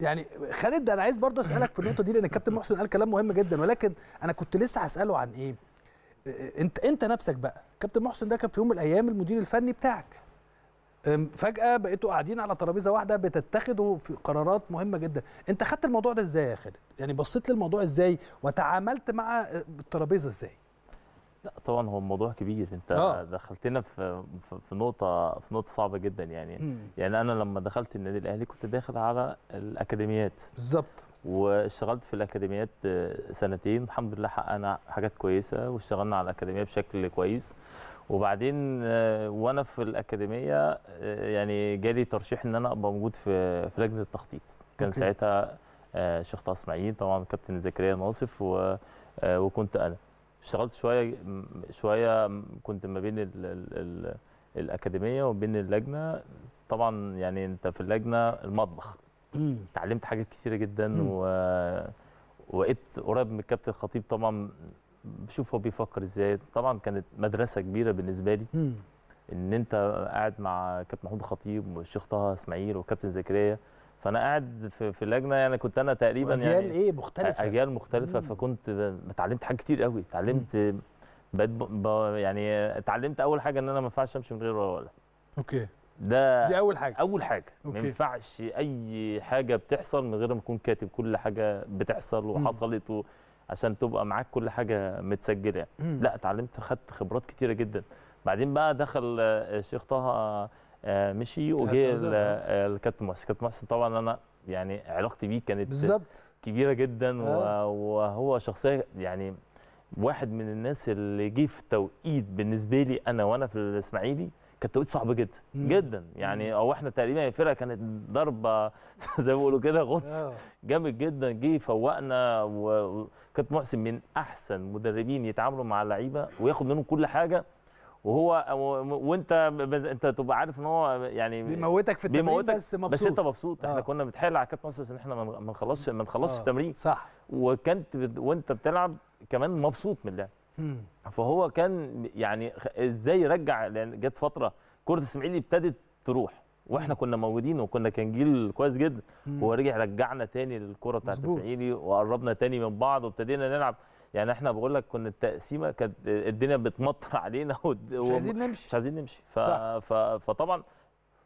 يعني خالد انا عايز برضه اسالك في النقطه دي لان الكابتن محسن قال كلام مهم جدا ولكن انا كنت لسه هساله عن ايه انت انت نفسك بقى كابتن محسن ده كان في يوم من الايام المدير الفني بتاعك فجاه بقيتوا قاعدين على ترابيزه واحده بتتخذوا في قرارات مهمه جدا انت خدت الموضوع ده ازاي يا خالد يعني بصيت للموضوع ازاي وتعاملت مع الترابيزه ازاي لا طبعا هو موضوع كبير انت آه. دخلتنا في في نقطه في نقطه صعبه جدا يعني م. يعني انا لما دخلت النادي الاهلي كنت داخل على الاكاديميات بالظبط واشتغلت في الاكاديميات آه، سنتين الحمد لله حققنا حاجات كويسه واشتغلنا على الاكاديميه بشكل كويس وبعدين آه، وانا في الاكاديميه آه، يعني جالي ترشيح ان انا ابقى موجود في في لجنه التخطيط كان أوكي. ساعتها الشيخ طه اسماعيل طبعا كابتن زكريا ناصف وكنت انا اشتغلت شويه شويه كنت ما بين الـ الـ الاكاديميه وبين اللجنه طبعا يعني انت في اللجنه المطبخ اتعلمت حاجات كتيره جدا وبقيت قريب من الكابتن الخطيب طبعا بشوف هو بيفكر ازاي طبعا كانت مدرسه كبيره بالنسبه لي ان انت قاعد مع كابتن محمود الخطيب والشيخ طه اسماعيل وكابتن زكريا فانا قاعد في, في لجنه يعني كنت انا تقريبا يعني أجيال ايه مختلفه اجيال مختلفه مم. فكنت اتعلمت حاجات كتير قوي اتعلمت بقيت يعني اتعلمت اول حاجه ان انا ما ينفعش امشي من غير ولا اوكي ده دي اول حاجه اول حاجه ما ينفعش اي حاجه بتحصل من غير ما اكون كاتب كل حاجه بتحصل وحصلت و... عشان تبقى معاك كل حاجه متسجله لا اتعلمت خدت خبرات كتيره جدا بعدين بقى دخل الشيخ طه آه، مشي وجه اه. الكابتن محسن كابتن محسن طبعا انا يعني علاقتي بيه كانت بالظبط كبيره جدا آه. وهو شخصيه يعني واحد من الناس اللي جه في توقيت بالنسبه لي انا وانا في الاسماعيلي كان توقيت صعب جدا مم. جدا يعني او احنا تقريبا الفرقه كانت ضربه زي ما بيقولوا كده غطس اه. جامد جدا جه فوقنا وكابتن محسن من احسن مدربين يتعاملوا مع اللعيبه وياخد منهم كل حاجه وهو وانت انت تبقى عارف ان هو يعني بيموتك في التمرين بيموتك بس مبسوط بس انت مبسوط آه. احنا كنا بنتحايل على كابتن مصر ان احنا ما نخلصش ما نخلصش آه. التمرين صح وكنت بت... وانت بتلعب كمان مبسوط من اللعب فهو كان يعني ازاي يرجع لان يعني جت فتره كره الاسماعيلي ابتدت تروح واحنا كنا موجودين وكنا كان جيل كويس جدا هو رجع رجعنا تاني للكره بتاعت الاسماعيلي وقربنا تاني من بعض وابتدينا نلعب يعني احنا بقول لك كنا التقسيمه كانت الدنيا بتمطر علينا مش عايزين نمشي مش عايزين نمشي ف... صح. ف... فطبعا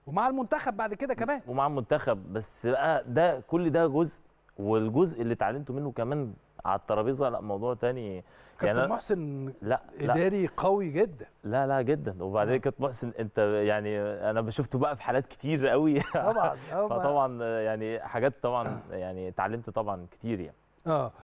ومع المنتخب بعد كده كمان ومع المنتخب بس بقى ده كل ده جزء والجزء اللي اتعلمته منه كمان على الترابيزه لا موضوع تاني كابتن يعني محسن لا اداري لا قوي جدا لا لا جدا وبعدين آه. كابتن محسن انت يعني انا شفته بقى في حالات كتير قوي طبعا طبعا فطبعا يعني حاجات طبعا يعني اتعلمت طبعا كتير يعني اه